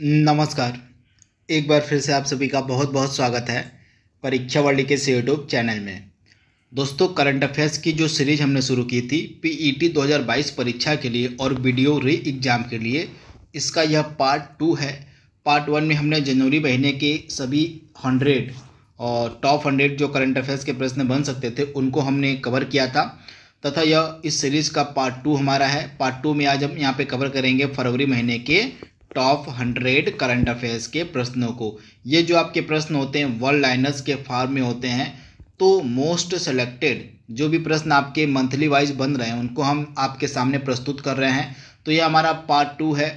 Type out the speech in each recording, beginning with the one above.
नमस्कार एक बार फिर से आप सभी का बहुत बहुत स्वागत है परीक्षा वाली के यूट्यूब चैनल में दोस्तों करंट अफेयर्स की जो सीरीज हमने शुरू की थी पीईटी e 2022 परीक्षा के लिए और वीडियो री एग्ज़ाम के लिए इसका यह पार्ट टू है पार्ट वन में हमने जनवरी महीने के सभी हंड्रेड और टॉप हंड्रेड जो करंट अफेयर्स के प्रश्न बन सकते थे उनको हमने कवर किया था तथा यह इस सीरीज़ का पार्ट टू हमारा है पार्ट टू में आज हम यहाँ पे कवर करेंगे फरवरी महीने के टॉप हंड्रेड करंट अफेयर्स के प्रश्नों को ये जो आपके प्रश्न होते हैं वर्ल्ड लाइनर्स के फॉर्म में होते हैं तो मोस्ट सेलेक्टेड जो भी प्रश्न आपके मंथली वाइज बन रहे हैं उनको हम आपके सामने प्रस्तुत कर रहे हैं तो ये हमारा पार्ट टू है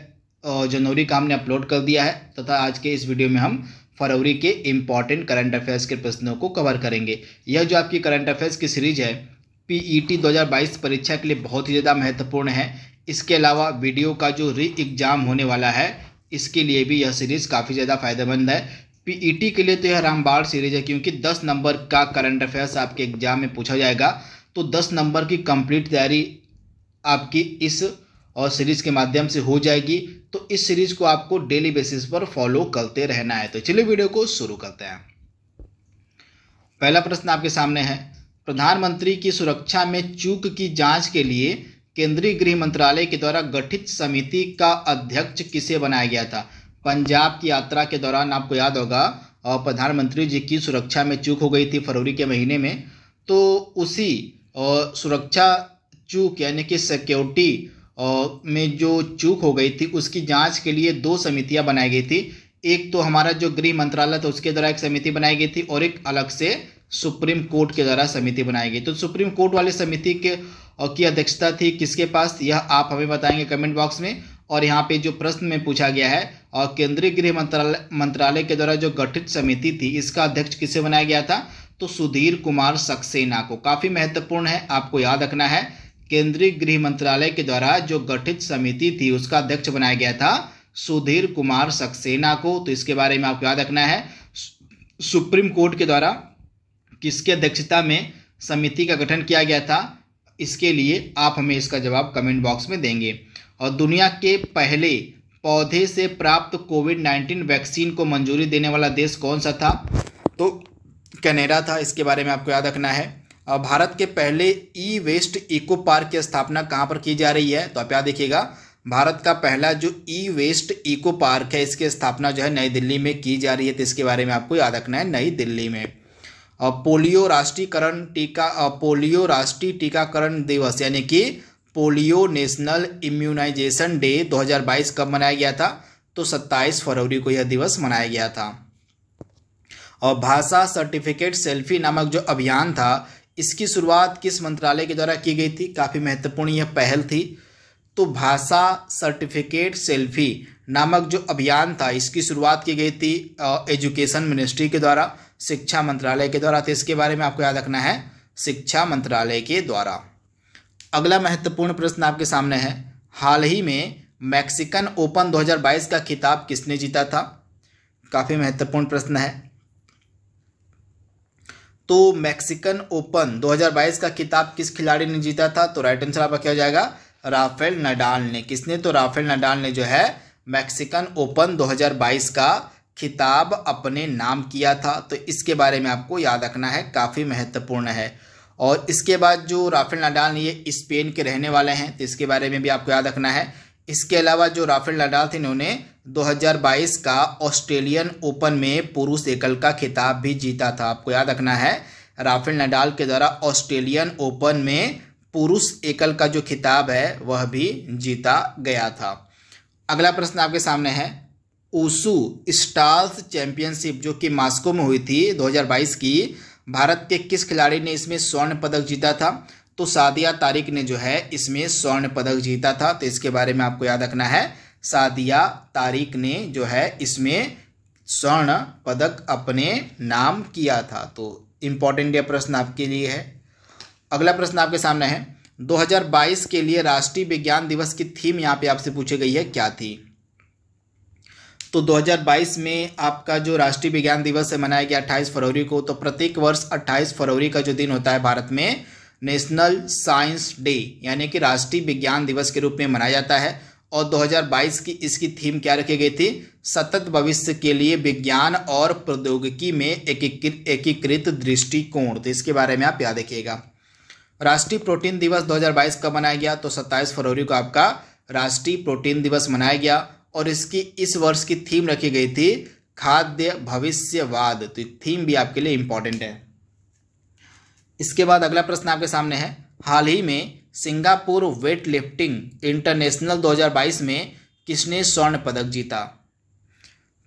जनवरी का हमने अपलोड कर दिया है तथा आज के इस वीडियो में हम फरवरी के इम्पॉर्टेंट करंट अफेयर्स के प्रश्नों को कवर करेंगे यह जो आपकी करंट अफेयर्स की सीरीज है पीईटी e 2022 परीक्षा के लिए बहुत ही ज़्यादा महत्वपूर्ण है इसके अलावा वीडियो का जो री एग्ज़ाम होने वाला है इसके लिए भी यह सीरीज़ काफ़ी ज़्यादा फायदेमंद है पीईटी e के लिए तो यह रामबाड़ सीरीज है क्योंकि दस नंबर का करंट अफेयर्स आपके एग्ज़ाम में पूछा जाएगा तो दस नंबर की कंप्लीट तैयारी आपकी इस और सीरीज़ के माध्यम से हो जाएगी तो इस सीरीज़ को आपको डेली बेसिस पर फॉलो करते रहना है तो चलिए वीडियो को शुरू करते हैं पहला प्रश्न आपके सामने है प्रधानमंत्री की सुरक्षा में चूक की जांच के लिए केंद्रीय गृह मंत्रालय के द्वारा गठित समिति का अध्यक्ष किसे बनाया गया था पंजाब की यात्रा के दौरान आपको याद होगा और प्रधानमंत्री जी की सुरक्षा में चूक हो गई थी फरवरी के महीने में तो उसी और सुरक्षा चूक यानी कि सिक्योरिटी में जो चूक हो गई थी उसकी जांच के लिए दो समितियां बनाई गई थी एक तो हमारा जो गृह मंत्रालय था उसके द्वारा एक समिति बनाई गई थी और एक अलग से सुप्रीम कोर्ट के द्वारा समिति बनाई गई तो सुप्रीम कोर्ट वाली समिति के की अध्यक्षता थी किसके पास यह आप हमें बताएंगे कमेंट बॉक्स में और यहाँ पे जो प्रश्न में पूछा गया है और केंद्रीय गृह मंत्रालय मंत्रालय के द्वारा जो गठित समिति थी इसका अध्यक्ष किसे बनाया गया था तो सुधीर कुमार सक्सेना को काफ़ी महत्वपूर्ण है आपको याद रखना है केंद्रीय गृह मंत्रालय के द्वारा जो गठित समिति थी उसका अध्यक्ष बनाया गया था सुधीर कुमार सक्सेना को तो इसके बारे में आपको याद रखना है सुप्रीम कोर्ट के द्वारा किसके अध्यक्षता में समिति का गठन किया गया था इसके लिए आप हमें इसका जवाब कमेंट बॉक्स में देंगे और दुनिया के पहले पौधे से प्राप्त कोविड नाइन्टीन वैक्सीन को मंजूरी देने वाला देश कौन सा था तो कनाडा था इसके बारे में आपको याद रखना है और भारत के पहले ई वेस्ट इको पार्क की स्थापना कहाँ पर की जा रही है तो आप याद देखिएगा भारत का पहला जो ई वेस्ट इको पार्क है इसकी स्थापना जो है नई दिल्ली में की जा रही है तो इसके बारे में आपको याद रखना है नई दिल्ली में पोलियो राष्ट्रीयकरण टीका पोलियो राष्ट्रीय टीकाकरण दिवस यानी कि पोलियो नेशनल इम्यूनाइजेशन डे 2022 कब मनाया गया था तो 27 फरवरी को यह दिवस मनाया गया था और भाषा सर्टिफिकेट सेल्फी नामक जो अभियान था इसकी शुरुआत किस मंत्रालय के द्वारा की गई थी काफ़ी महत्वपूर्ण यह पहल थी तो भाषा सर्टिफिकेट सेल्फी नामक जो अभियान था इसकी शुरुआत की गई थी एजुकेशन मिनिस्ट्री के द्वारा शिक्षा मंत्रालय के द्वारा तो इसके बारे में आपको याद रखना है शिक्षा मंत्रालय के द्वारा अगला महत्वपूर्ण प्रश्न आपके सामने है हाल ही में मैक्सिकन ओपन 2022 का खिताब किसने जीता था काफ़ी महत्वपूर्ण प्रश्न है तो मैक्सिकन ओपन 2022 का खिताब किस खिलाड़ी ने जीता था तो राइट आंसर आपका क्या हो जाएगा राफेल नडाल ने किसने तो राफेल नडाल ने जो है मैक्सिकन ओपन 2022 का खिताब अपने नाम किया था तो इसके बारे में आपको याद रखना है काफ़ी महत्वपूर्ण है और इसके बाद जो राफेल नडाल ये स्पेन के रहने वाले हैं तो इसके बारे में भी आपको याद रखना है इसके अलावा जो राफेल नडाल थे इन्होंने 2022 का ऑस्ट्रेलियन ओपन में पुरुष एकल का खिताब भी जीता था आपको याद रखना है राफेल नडाल के द्वारा ऑस्ट्रेलियन ओपन में पुरुष एकल का जो खिताब है वह भी जीता गया था अगला प्रश्न आपके सामने है ओसू स्टार्स चैंपियनशिप जो कि मास्को में हुई थी 2022 की भारत के किस खिलाड़ी ने इसमें स्वर्ण पदक जीता था तो सादिया तारिक ने जो है इसमें स्वर्ण पदक जीता था तो इसके बारे में आपको याद रखना है सादिया तारिक ने जो है इसमें स्वर्ण पदक अपने नाम किया था तो इम्पॉर्टेंट यह प्रश्न आपके लिए है अगला प्रश्न आपके सामने है 2022 के लिए राष्ट्रीय विज्ञान दिवस की थीम यहाँ पे आपसे पूछी गई है क्या थी तो 2022 में आपका जो राष्ट्रीय विज्ञान दिवस है मनाया गया 28 फरवरी को तो प्रत्येक वर्ष 28 फरवरी का जो दिन होता है भारत में नेशनल साइंस डे यानी कि राष्ट्रीय विज्ञान दिवस के रूप में मनाया जाता है और 2022 की इसकी थीम क्या रखी गई थी सतत भविष्य के लिए विज्ञान और प्रौद्योगिकी में एकीकृत दृष्टिकोण तो इसके बारे में आप याद रखिएगा राष्ट्रीय प्रोटीन दिवस 2022 कब मनाया गया तो 27 फरवरी को आपका राष्ट्रीय प्रोटीन दिवस मनाया गया और इसकी इस वर्ष की थीम रखी गई थी खाद्य भविष्यवाद तो थीम भी आपके लिए इंपॉर्टेंट है इसके बाद अगला प्रश्न आपके सामने है हाल ही में सिंगापुर वेट लिफ्टिंग इंटरनेशनल 2022 में किसने स्वर्ण पदक जीता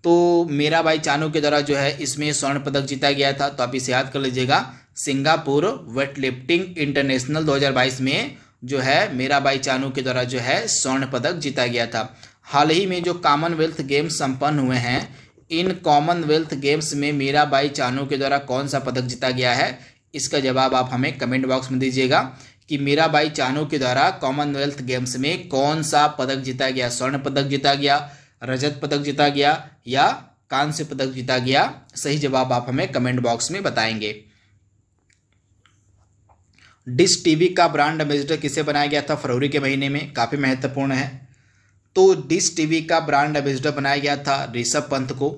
तो मेरा भाई चानू के द्वारा जो है इसमें स्वर्ण पदक जीता गया था तो आप इसे याद कर लीजिएगा सिंगापुर वेट लिफ्टिंग इंटरनेशनल 2022 में जो है मेरा भाई चानू के द्वारा जो है स्वर्ण पदक जीता गया था हाल ही में जो कॉमनवेल्थ गेम्स संपन्न हुए हैं इन कॉमनवेल्थ गेम्स में मीरा बाई चानू के द्वारा कौन सा पदक जीता गया है इसका जवाब आप हमें कमेंट बॉक्स में दीजिएगा कि मीराबाई चानू के द्वारा कॉमनवेल्थ गेम्स में कौन सा पदक जीता गया स्वर्ण पदक जीता गया रजत पदक जीता गया या कांस्य पदक जीता गया सही जवाब आप हमें कमेंट बॉक्स में बताएंगे डिश टीवी का ब्रांड एम्बेसडर किसे बनाया गया था फरवरी के महीने में काफ़ी महत्वपूर्ण है तो डिस टीवी का ब्रांड एम्बेसडर बनाया गया था ऋषभ पंत को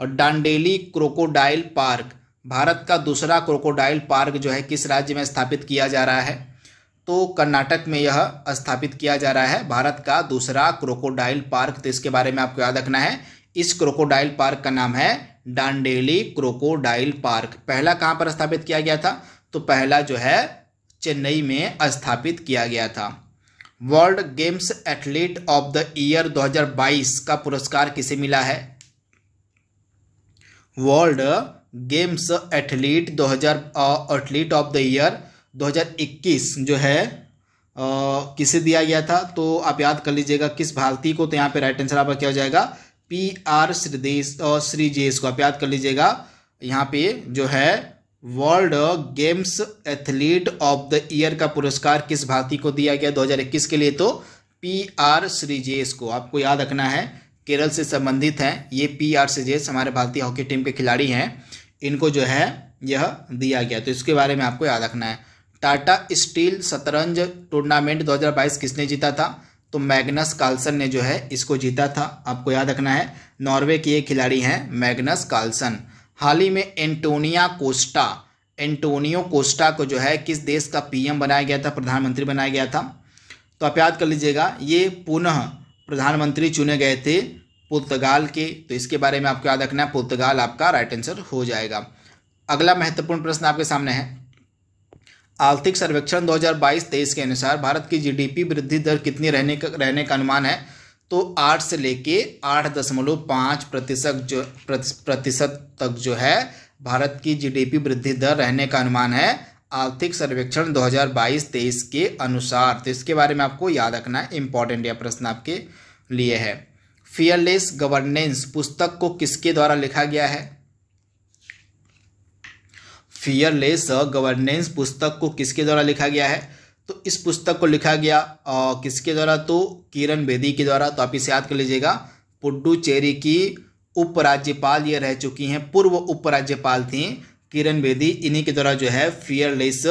और डांडेली क्रोकोडाइल पार्क भारत का दूसरा क्रोकोडाइल पार्क जो है किस राज्य में स्थापित किया जा रहा है तो कर्नाटक में यह स्थापित किया जा रहा है भारत का दूसरा क्रोकोडाइल पार्क तो इसके बारे में आपको याद रखना है इस क्रोकोडाइल पार्क का नाम है डांडेली क्रोकोडाइल पार्क पहला कहाँ पर स्थापित किया गया था तो पहला जो है चेन्नई में स्थापित किया गया था World Games athlete of the year 2022 का पुरस्कार किसे मिला है World Games athlete 2000 athlete of the year 2021 जो है Uh, किसे दिया गया था तो आप याद कर लीजिएगा किस भारतीय को तो यहाँ पे राइट आंसर आपका क्या हो जाएगा पी आर श्रीदेश और श्रीजेश को आप याद कर लीजिएगा यहाँ पे जो है World Games athlete of the year का पुरस्कार किस भारती को दिया गया 2021 के लिए तो पी आर श्रीजेश को आपको याद रखना है केरल से संबंधित हैं ये पी आर श्रीजेश हमारे भारतीय हॉकी टीम के खिलाड़ी हैं इनको जो है यह दिया गया तो इसके बारे में आपको याद रखना है टाटा स्टील शतरंज टूर्नामेंट 2022 किसने जीता था तो मैग्नस कार्लसन ने जो है इसको जीता था आपको याद रखना है नॉर्वे के ये खिलाड़ी हैं मैग्नस कार्लसन हाल ही में एंटोनिया कोस्टा एंटोनियो कोस्टा को जो है किस देश का पीएम बनाया गया था प्रधानमंत्री बनाया गया था तो आप याद कर लीजिएगा ये पुनः प्रधानमंत्री चुने गए थे पुर्तगाल के तो इसके बारे में आपको याद रखना है पुर्तगाल आपका राइट आंसर हो जाएगा अगला महत्वपूर्ण प्रश्न आपके सामने है आर्थिक सर्वेक्षण 2022-23 के अनुसार भारत की जीडीपी वृद्धि दर कितनी रहने का रहने का अनुमान है तो आठ से लेके आठ दशमलव पाँच प्रतिशत जो प्रतिशत तक जो है भारत की जीडीपी वृद्धि दर रहने का अनुमान है आर्थिक सर्वेक्षण 2022-23 के अनुसार तो इसके बारे में आपको याद रखना इम्पॉर्टेंट यह प्रश्न आपके लिए है फियरलेस गवर्नेंस पुस्तक को किसके द्वारा लिखा गया है फियरलेस गवर्नेंस पुस्तक को किसके द्वारा लिखा गया है तो इस पुस्तक को लिखा गया आ, किसके द्वारा तो किरण बेदी के द्वारा तो आप इसे याद कर लीजिएगा पुडुचेरी की उपराज्यपाल ये रह चुकी हैं पूर्व उपराज्यपाल थी किरण बेदी इन्हीं के द्वारा जो है फियरलेस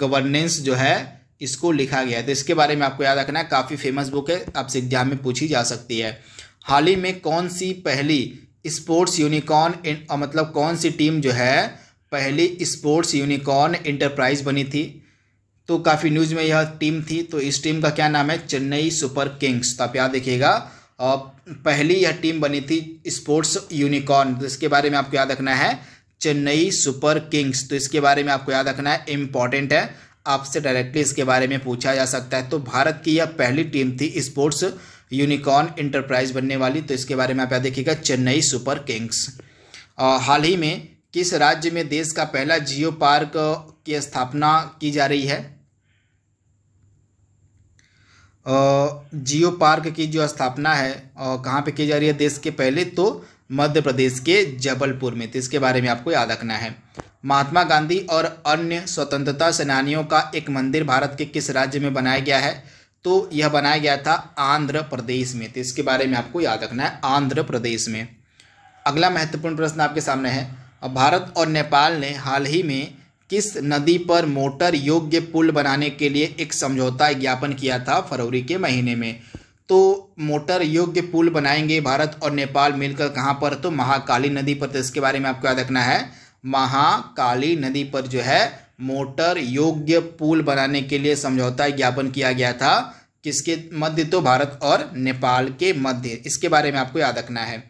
गवर्नेंस जो है इसको लिखा गया है तो इसके बारे में आपको याद रखना है काफ़ी फेमस बुक है आपसे एग्जाम में पूछी जा सकती है हाल ही में कौन सी पहली स्पोर्ट्स यूनिकॉर्न मतलब कौन सी टीम जो है पहली स्पोर्ट्स यूनिकॉर्न इंटरप्राइज बनी थी तो काफ़ी न्यूज़ में यह टीम थी तो इस टीम का क्या नाम है चेन्नई सुपर किंग्स तो आप याद देखिएगा पहली यह टीम बनी थी स्पोर्ट्स यूनिकॉर्न तो इसके बारे में आपको याद रखना है चेन्नई सुपर किंग्स तो इसके बारे में आपको याद रखना है इम्पॉर्टेंट है आपसे डायरेक्टली इसके बारे में पूछा जा सकता है तो भारत की यह पहली टीम थी स्पोर्ट्स यूनिकॉर्न इंटरप्राइज बनने वाली तो इसके बारे में आप याद देखिएगा चेन्नई सुपर किंग्स हाल ही में किस राज्य में देश का पहला जियो पार्क की स्थापना की जा रही है जियो पार्क की जो स्थापना है कहाँ पे की जा रही है देश के पहले तो मध्य प्रदेश के जबलपुर में तो इसके बारे में आपको याद रखना है महात्मा गांधी और अन्य स्वतंत्रता सेनानियों का एक मंदिर भारत के किस राज्य में बनाया गया है तो यह बनाया गया था आंध्र प्रदेश में तो इसके बारे में आपको याद रखना है आंध्र प्रदेश में अगला महत्वपूर्ण प्रश्न आपके सामने है भारत और नेपाल ने हाल ही में किस नदी पर मोटर योग्य पुल बनाने के लिए एक समझौता ज्ञापन किया था फरवरी के महीने में तो मोटर योग्य पुल बनाएंगे भारत और नेपाल मिलकर कहाँ पर तो महाकाली नदी पर तो इसके बारे में आपको याद रखना है महाकाली नदी पर जो है मोटर योग्य पुल बनाने के लिए समझौता ज्ञापन किया गया था किसके मध्य तो भारत और नेपाल के मध्य इसके बारे में आपको याद रखना है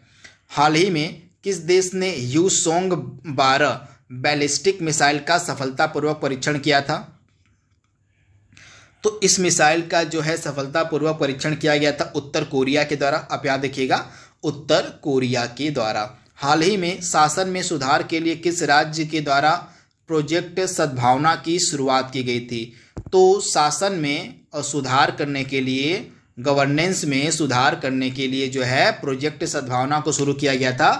हाल ही में किस देश ने यू सोंग बारह बैलिस्टिक मिसाइल का सफलतापूर्वक परीक्षण किया था तो इस मिसाइल का जो है सफलतापूर्वक परीक्षण किया गया था उत्तर कोरिया के द्वारा आप याद देखिएगा उत्तर कोरिया के द्वारा हाल ही में शासन में सुधार के लिए किस राज्य के द्वारा प्रोजेक्ट सद्भावना की शुरुआत की गई थी तो शासन में सुधार करने के लिए गवर्नेंस में सुधार करने के लिए जो है प्रोजेक्ट सद्भावना को शुरू किया गया था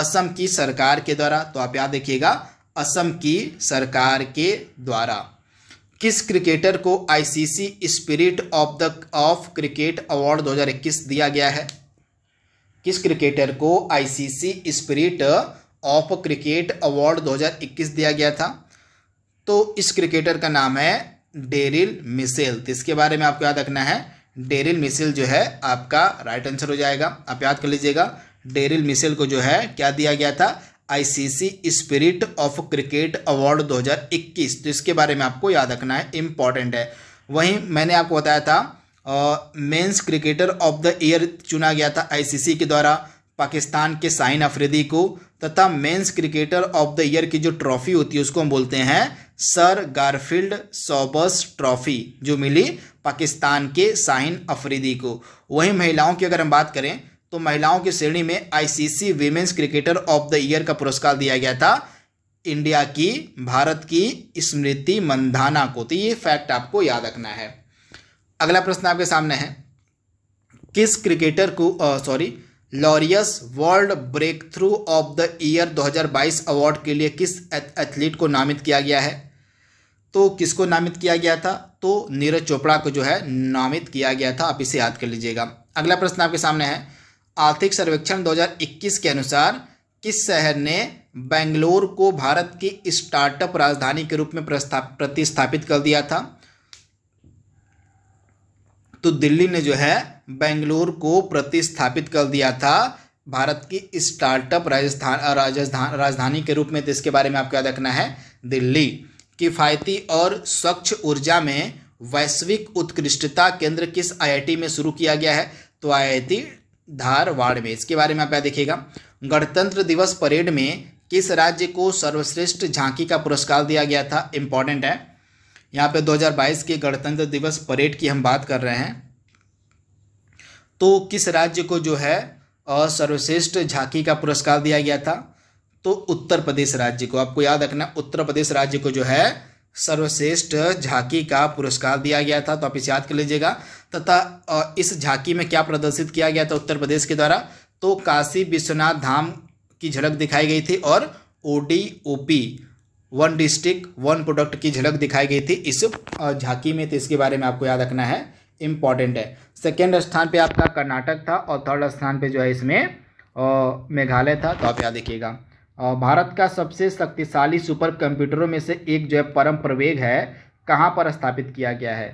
असम की सरकार के द्वारा तो आप याद रखिएगा असम की सरकार के द्वारा किस क्रिकेटर को ICC spirit of the of cricket award 2021 दिया गया है किस क्रिकेटर को ICC spirit of cricket award 2021 दिया गया था तो इस क्रिकेटर का नाम है डेरिल मिसेल तो इसके बारे में आपको याद रखना है डेरिल मिसेल जो है आपका राइट आंसर हो जाएगा आप याद कर लीजिएगा डेरिल मिसेल को जो है क्या दिया गया था ICC spirit of cricket award 2021 तो इसके बारे में आपको याद रखना है इम्पॉर्टेंट है वहीं मैंने आपको बताया था men's cricketer of the year चुना गया था आईसीसी के द्वारा पाकिस्तान के साइन अफरीदी को तथा men's cricketer of the year की जो ट्रॉफी होती है उसको हम बोलते हैं सर गारफील्ड सॉबर्स ट्रॉफी जो मिली पाकिस्तान के साहिन अफरीदी को वहीं महिलाओं की अगर हम बात करें तो महिलाओं की श्रेणी में ICC women's cricketer of the year का पुरस्कार दिया गया था इंडिया की भारत की स्मृति मंधाना को तो ये फैक्ट आपको याद रखना है अगला प्रश्न आपके सामने है किस क्रिकेटर को sorry Laureus World breakthrough of the year 2022 award के लिए किस एथलीट को नामित किया गया है तो किसको नामित किया गया था तो नीरज चोपड़ा को जो है नामित किया गया था आप इसे याद कर लीजिएगा अगला प्रश्न आपके सामने है आर्थिक सर्वेक्षण 2021 के अनुसार किस शहर ने बेंगलोर को भारत की स्टार्टअप राजधानी के रूप में प्रतिस्थापित कर दिया था तो दिल्ली ने जो है बेंगलोर को प्रतिस्थापित कर दिया था भारत की स्टार्टअप राजस्थान राजस्थान राजधानी के रूप में तो इसके बारे में आपको याद रखना है दिल्ली किफ़ायती और स्वच्छ ऊर्जा में वैश्विक उत्कृष्टता केंद्र किस आईआईटी में शुरू किया गया है तो आईआईटी धारवाड़ में इसके बारे में आप क्या देखिएगा गणतंत्र दिवस परेड में किस राज्य को सर्वश्रेष्ठ झांकी का पुरस्कार दिया गया था इम्पॉर्टेंट है यहाँ पे 2022 के गणतंत्र दिवस परेड की हम बात कर रहे हैं तो किस राज्य को जो है सर्वश्रेष्ठ झांकी का पुरस्कार दिया गया था तो उत्तर प्रदेश राज्य को आपको याद रखना उत्तर प्रदेश राज्य को जो है सर्वश्रेष्ठ झांकी का पुरस्कार दिया गया था तो आप इसे याद कर लीजिएगा तथा इस झांकी में क्या प्रदर्शित किया गया था उत्तर प्रदेश के द्वारा तो काशी विश्वनाथ धाम की झलक दिखाई गई थी और O D O P one district one product की झलक दिखाई गई थी इस झांकी में तो इसके बारे में आपको याद रखना है इम्पॉर्टेंट है सेकेंड स्थान पे आपका कर्नाटक था और थर्ड स्थान पे जो है इसमें मेघालय था तो आप याद देखिएगा भारत का सबसे शक्तिशाली सुपर कंप्यूटरों में से एक जो है परम प्रवेग है कहाँ पर स्थापित किया गया है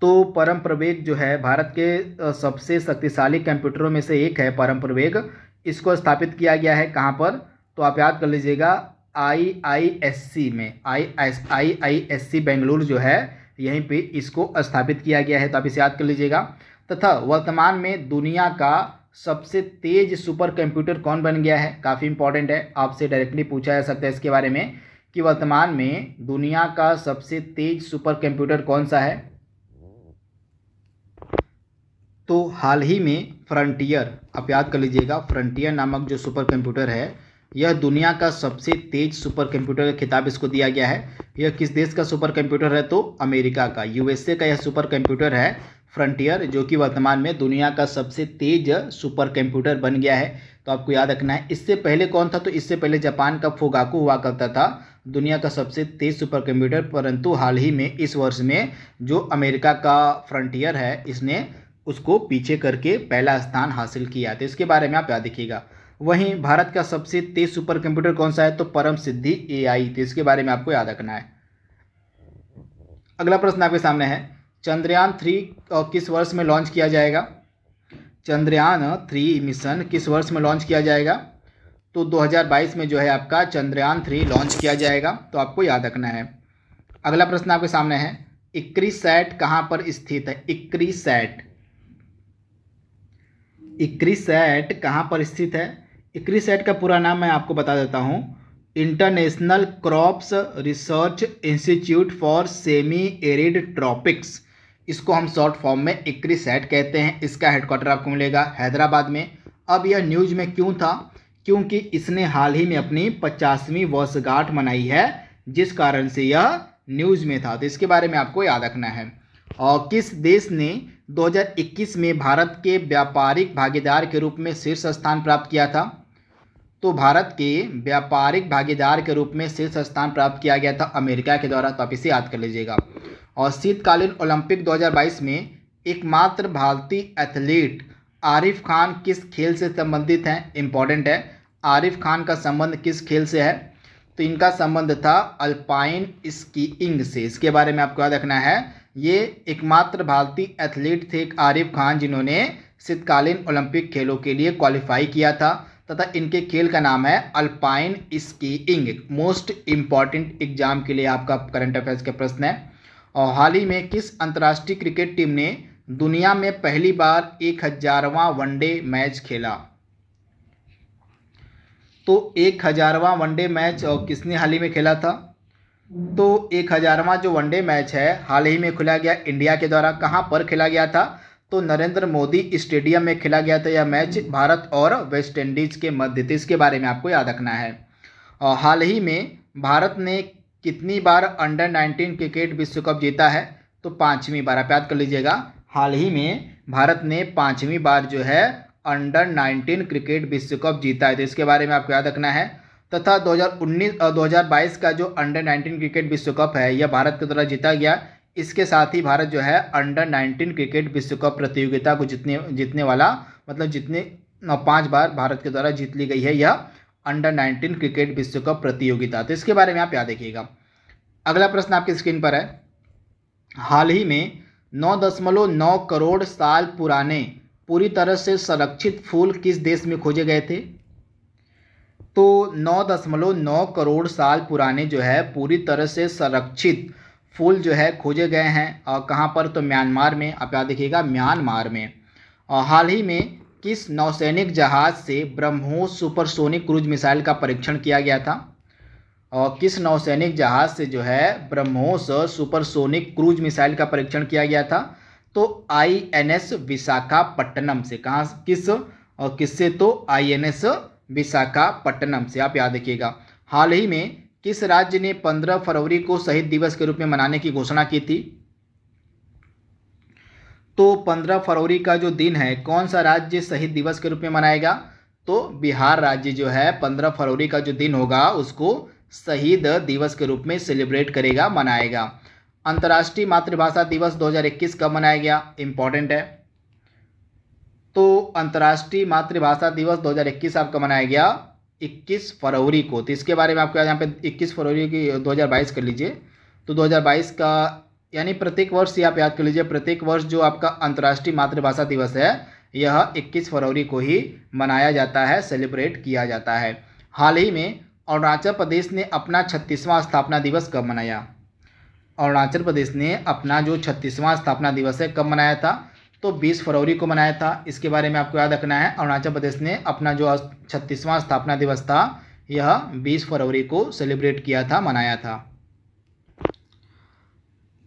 तो परम प्रवेग जो है भारत के सबसे शक्तिशाली कंप्यूटरों में से एक है परम प्रवेग इसको स्थापित किया गया है कहाँ पर तो आप याद कर लीजिएगा आई आई एस सी में I S I I S C Bengaluru जो है यहीं पे इसको स्थापित किया गया है तो आप इसे याद कर लीजिएगा तथा वर्तमान में दुनिया का सबसे तेज सुपर कंप्यूटर कौन बन गया है काफ़ी इंपॉर्टेंट है आपसे डायरेक्टली पूछा जा सकता है इसके बारे में कि वर्तमान में दुनिया का सबसे तेज सुपर कंप्यूटर कौन सा है तो हाल ही में फ्रंटियर आप याद कर लीजिएगा फ्रंटियर नामक जो सुपर कंप्यूटर है यह दुनिया का सबसे तेज सुपर कंप्यूटर का खिताब इसको दिया गया है यह किस देश का सुपर कंप्यूटर है तो अमेरिका का यूएसए का यह सुपर कंप्यूटर है फ्रंटियर जो कि वर्तमान में दुनिया का सबसे तेज सुपर कंप्यूटर बन गया है तो आपको याद रखना है इससे पहले कौन था तो इससे पहले जापान का फोगाकू हुआ करता था दुनिया का सबसे तेज सुपर कंप्यूटर परंतु हाल ही में इस वर्ष में जो अमेरिका का फ्रंटियर है इसने उसको पीछे करके पहला स्थान हासिल किया था तो इसके बारे में आप याद रखिएगा वहीं भारत का सबसे तेज सुपर कंप्यूटर कौन सा है तो परम सिद्धि ए आई तो इसके बारे में आपको याद रखना है अगला प्रश्न आपके सामने है चंद्रयान थ्री किस वर्ष में लॉन्च किया जाएगा चंद्रयान थ्री मिशन किस वर्ष में लॉन्च किया जाएगा तो 2022 में जो है आपका चंद्रयान थ्री लॉन्च किया जाएगा तो आपको याद रखना है अगला प्रश्न आपके सामने है इक्री सैट कहाँ पर स्थित है इक्री सैट इक्रीसैट कहाँ पर स्थित है इक्रीसैट का पूरा नाम मैं आपको बता देता हूँ international crops research institute for semi arid tropics इसको हम शॉर्ट फॉर्म में इक्रीसैट कहते हैं इसका हेडक्वार्टर आपको मिलेगा हैदराबाद में अब यह न्यूज में क्यों था क्योंकि इसने हाल ही में अपनी पचासवीं वर्षगांठ मनाई है जिस कारण से यह न्यूज में था तो इसके बारे में आपको याद रखना है और किस देश ने 2021 में भारत के व्यापारिक भागीदार के रूप में शीर्ष स्थान प्राप्त किया था तो भारत के व्यापारिक भागीदार के रूप में शीर्ष स्थान प्राप्त किया गया था अमेरिका के द्वारा तो आप इसे याद कर लीजिएगा और शीतकालीन ओलंपिक 2022 में एकमात्र भारतीय एथलीट आरिफ खान किस खेल से संबंधित हैं इम्पॉर्टेंट है आरिफ खान का संबंध किस खेल से है तो इनका संबंध था अल्पाइन स्कीइंग से इसके बारे में आपको याद रखना है ये एकमात्र भारतीय एथलीट थे आरिफ खान जिन्होंने शीतकालीन ओलंपिक खेलों के लिए क्वालिफाई किया था तथा इनके खेल का नाम है alpine skiing most important exam के लिए आपका करंट अफेयर्स का प्रश्न है और हाल ही में किस अंतर्राष्ट्रीय क्रिकेट टीम ने दुनिया में पहली बार एक हजारवा वनडे मैच खेला तो एक हजारवा वनडे मैच और किसने हाल ही में खेला था तो एक हज़ारवा जो वनडे मैच है हाल ही में खेला गया इंडिया के द्वारा कहाँ पर खेला गया था तो नरेंद्र मोदी स्टेडियम में खेला गया था यह मैच भारत और वेस्ट इंडीज़ के मध्य थे इसके बारे में आपको याद रखना है और हाल ही में भारत ने कितनी बार अंडर 19 क्रिकेट विश्व कप जीता है तो पाँचवीं बार आप याद कर लीजिएगा हाल ही में भारत ने पाँचवीं बार जो है अंडर 19 क्रिकेट विश्व कप जीता है तो इसके बारे में आपको याद रखना है तथा 2019 और 2022 का जो अंडर 19 क्रिकेट विश्व कप है यह भारत के द्वारा जीता गया इसके साथ ही भारत जो है अंडर 19 क्रिकेट विश्व कप प्रतियोगिता को जीतने जीतने वाला मतलब जितने पाँच बार भारत के द्वारा जीत ली गई है यह अंडर 19 क्रिकेट विश्व कप प्रतियोगिता तो इसके बारे में आप याद देखिएगा अगला प्रश्न आपकी स्क्रीन पर है हाल ही में नौ दशमलव नौ करोड़ साल पुराने पूरी तरह से संरक्षित फूल किस देश में खोजे गए थे तो नौ दशमलव नौ करोड़ साल पुराने जो है पूरी तरह से संरक्षित फूल जो है खोजे गए हैं और कहाँ पर तो म्यांमार में आप याद देखिएगा म्यांमार में और हाल ही में किस नौसैनिक जहाज़ से ब्रह्मोस सुपरसोनिक क्रूज मिसाइल का परीक्षण किया गया था और किस नौसैनिक जहाज़ से जो है ब्रह्मोस सुपरसोनिक क्रूज मिसाइल का परीक्षण किया गया था तो आई एन एस विशाखापट्टनम से कहाँ किस और किससे तो आई एन एस विशाखापट्टनम से आप याद रखिएगा हाल ही में किस राज्य ने 15 फरवरी को शहीद दिवस के रूप में मनाने की घोषणा की थी तो 15 फरवरी का जो दिन है कौन सा राज्य शहीद दिवस के रूप में मनाएगा तो बिहार राज्य जो है 15 फरवरी का जो दिन होगा उसको शहीद दिवस के रूप में सेलिब्रेट करेगा मनाएगा अंतर्राष्ट्रीय मातृभाषा दिवस 2021 कब मनाया गया इम्पॉर्टेंट है तो अंतर्राष्ट्रीय मातृभाषा दिवस 2021 आपका मनाया गया 21 फरवरी को तो इसके बारे में आपको यहाँ पे 21 फरवरी की 2022 कर लीजिए तो 2022 का यानी प्रत्येक वर्ष ये आप याद कर लीजिए प्रत्येक वर्ष जो आपका अंतर्राष्ट्रीय मातृभाषा दिवस है यह 21 फरवरी को ही मनाया जाता है सेलिब्रेट किया जाता है हाल ही में अरुणाचल प्रदेश ने अपना छत्तीसवां स्थापना दिवस कब मनाया अरुणाचल प्रदेश ने अपना जो छत्तीसवां स्थापना दिवस है कब मनाया था तो 20 फरवरी को मनाया था इसके बारे में आपको याद रखना है अरुणाचल प्रदेश ने अपना जो छत्तीसवां स्थापना दिवस था यह 20 फरवरी को सेलिब्रेट किया था मनाया था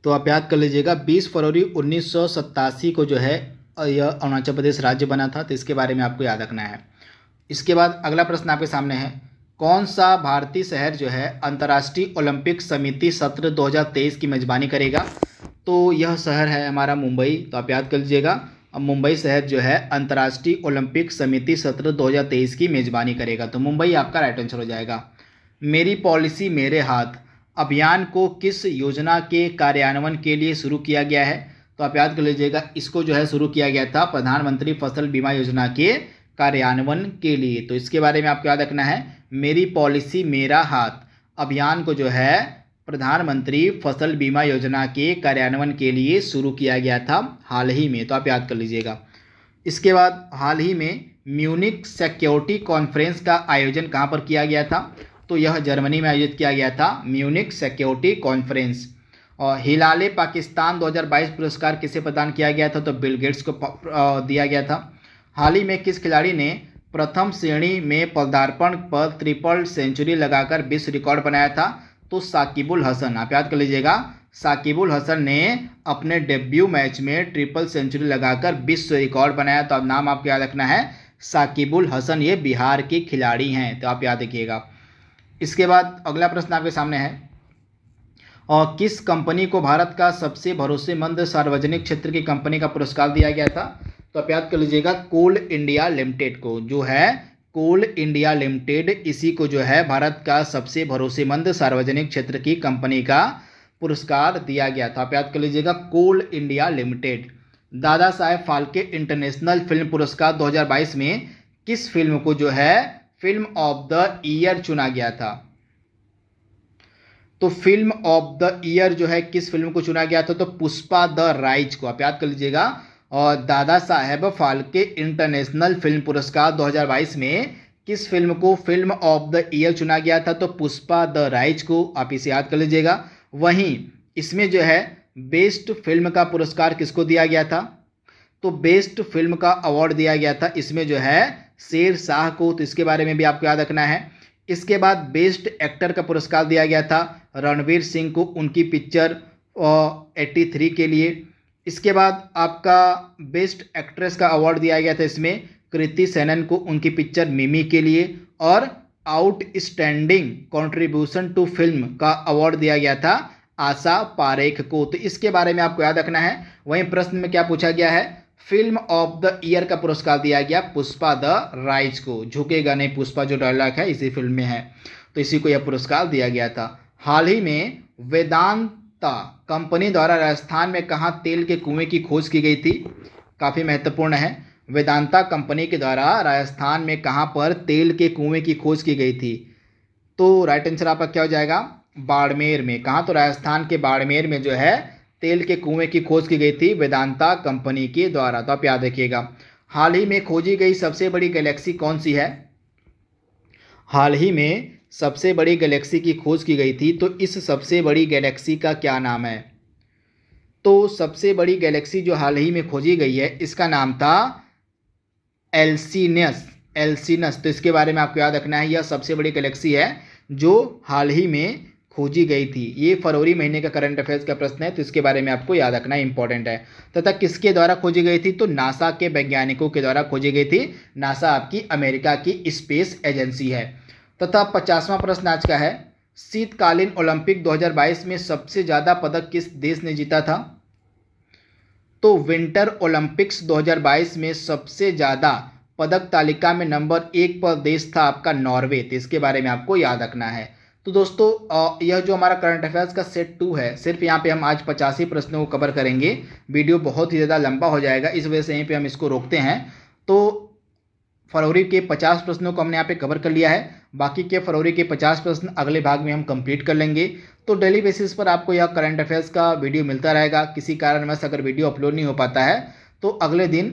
तो आप याद कर लीजिएगा 20 फरवरी उन्नीस को जो है यह अरुणाचल प्रदेश राज्य बना था तो इसके बारे में आपको याद रखना है इसके बाद अगला प्रश्न आपके सामने है कौन सा भारतीय शहर जो है अंतर्राष्ट्रीय ओलंपिक समिति सत्र 2023 की मेज़बानी करेगा तो यह शहर है हमारा मुंबई तो आप याद कर लीजिएगा अब मुंबई शहर जो है अंतर्राष्ट्रीय ओलंपिक समिति सत्र 2023 की मेज़बानी करेगा तो मुंबई आपका राइट आंसर हो जाएगा मेरी पॉलिसी मेरे हाथ अभियान को किस योजना के कार्यान्वयन के लिए शुरू किया गया है तो आप याद कर लीजिएगा इसको जो है शुरू किया गया था प्रधानमंत्री फसल बीमा योजना के कार्यान्वयन के लिए तो इसके बारे में आपको याद रखना है मेरी पॉलिसी मेरा हाथ अभियान को जो है प्रधानमंत्री फसल बीमा योजना के कार्यान्वयन के लिए शुरू किया गया था हाल ही में तो आप याद कर लीजिएगा इसके बाद हाल ही में म्यूनिक सिक्योरिटी कॉन्फ्रेंस का आयोजन कहाँ पर किया गया था तो यह जर्मनी में आयोजित किया गया था म्यूनिक सिक्योरिटी कॉन्फ्रेंस और हिलाले पाकिस्तान 2022 पुरस्कार किसे प्रदान किया गया था तो बिल गेट्स को दिया गया था हाल ही में किस खिलाड़ी ने प्रथम श्रेणी में पदार्पण पर ट्रिपल सेंचुरी लगाकर विश्व रिकॉर्ड बनाया था तो साकिबुल हसन आप याद कर लीजिएगा साकिबुल हसन ने अपने डेब्यू मैच में ट्रिपल सेंचुरी लगाकर विश्व रिकॉर्ड बनाया तो अब नाम आपको याद रखना है साकिबुल हसन ये बिहार के खिलाड़ी हैं तो आप याद रखिएगा इसके बाद अगला प्रश्न आपके सामने है और किस कंपनी को भारत का सबसे भरोसेमंद सार्वजनिक क्षेत्र की कंपनी का पुरस्कार दिया गया था तो आप याद कर लीजिएगा कोल इंडिया लिमिटेड को जो है कोल इंडिया लिमिटेड इसी को जो है भारत का सबसे भरोसेमंद सार्वजनिक क्षेत्र की कंपनी का पुरस्कार दिया गया था आप याद कर लीजिएगा कोल इंडिया लिमिटेड दादा साहेब फाल्के इंटरनेशनल फिल्म पुरस्कार 2022 में किस फिल्म को जो है फिल्म ऑफ द ईयर चुना गया था तो फिल्म ऑफ द ईयर जो है किस फिल्म को चुना गया था तो पुष्पा द राइज को आप याद कर लीजिएगा और दादा साहेब फाल्के इंटरनेशनल फिल्म पुरस्कार 2022 में किस फिल्म को फिल्म ऑफ द ईयर चुना गया था तो पुष्पा द राइज को आप इसे याद कर लीजिएगा वहीं इसमें जो है बेस्ट फिल्म का पुरस्कार किसको दिया गया था तो बेस्ट फिल्म का अवार्ड दिया गया था इसमें जो है शेर शाह को तो इसके बारे में भी आपको याद रखना है इसके बाद बेस्ट एक्टर का पुरस्कार दिया गया था रणवीर सिंह को उनकी पिक्चर एट्टी थ्री के लिए इसके बाद आपका बेस्ट एक्ट्रेस का अवार्ड दिया गया था इसमें कृति सेनन को उनकी पिक्चर मिमी के लिए और आउटस्टैंडिंग कंट्रीब्यूशन टू फिल्म का अवार्ड दिया गया था आशा पारेख को तो इसके बारे में आपको याद रखना है वहीं प्रश्न में क्या पूछा गया है फिल्म ऑफ द ईयर का पुरस्कार दिया गया पुष्पा द राइज को झुकेगा नहीं पुष्पा जो डायलॉग है इसी फिल्म में है तो इसी को यह पुरस्कार दिया गया था हाल ही में वेदांत गुप्ता कंपनी द्वारा राजस्थान में कहाँ तेल के कुएं की खोज की गई थी काफ़ी महत्वपूर्ण है वेदांता कंपनी के द्वारा राजस्थान में कहाँ पर तेल के कुएं की खोज की गई थी तो राइट आंसर आपका क्या हो जाएगा बाड़मेर में कहाँ तो राजस्थान के बाड़मेर में जो है तेल के कुएं की खोज की गई थी वेदांता कंपनी के द्वारा तो आप याद रखिएगा हाल ही में खोजी गई सबसे बड़ी गैलेक्सी कौन सी है हाल ही में सबसे बड़ी गैलेक्सी की खोज की गई थी तो इस सबसे बड़ी गैलेक्सी का क्या नाम है तो सबसे बड़ी गैलेक्सी जो हाल ही में खोजी गई है इसका नाम था एल्सिनस एल्सिनस तो इसके बारे में आपको याद रखना है यह सबसे बड़ी गैलेक्सी है जो हाल ही में खोजी गई थी ये फरवरी महीने का करंट अफेयर्स का प्रश्न है तो इसके बारे में आपको याद रखना इंपॉर्टेंट है तथा किसके द्वारा खोजी गई थी तो नासा के वैज्ञानिकों के द्वारा खोजी गई थी नासा आपकी अमेरिका की स्पेस एजेंसी है तथा पचासवां प्रश्न आज का है शीतकालीन ओलंपिक 2022 में सबसे ज़्यादा पदक किस देश ने जीता था तो विंटर ओलंपिक्स 2022 में सबसे ज़्यादा पदक तालिका में नंबर एक पर देश था आपका नॉर्वे तो इसके बारे में आपको याद रखना है तो दोस्तों यह जो हमारा करंट अफेयर्स का सेट टू है सिर्फ यहाँ पे हम आज पचासी प्रश्नों को कवर करेंगे वीडियो बहुत ही ज़्यादा लंबा हो जाएगा इस वजह से यहीं पे हम इसको रोकते हैं तो फरवरी के 50 प्रश्नों को हमने यहाँ पे कवर कर लिया है बाकी के फरवरी के 50 प्रश्न अगले भाग में हम कंप्लीट कर लेंगे तो डेली बेसिस पर आपको यह करंट अफेयर्स का वीडियो मिलता रहेगा किसी कारणवश अगर वीडियो अपलोड नहीं हो पाता है तो अगले दिन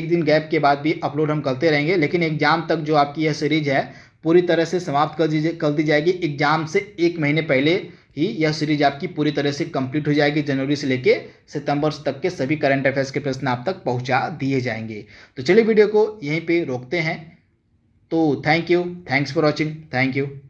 एक दिन गैप के बाद भी अपलोड हम करते रहेंगे लेकिन एग्जाम तक जो आपकी यह सीरीज है पूरी तरह से समाप्त कर दी कर दी जाएगी एग्जाम से एक महीने पहले ही यह सीरीज आपकी पूरी तरह से कंप्लीट हो जाएगी जनवरी से लेकर सितंबर तक के सभी करंट अफेयर्स के प्रश्न आप तक पहुंचा दिए जाएंगे तो चलिए वीडियो को यहीं पे रोकते हैं तो thank you thanks for watching thank you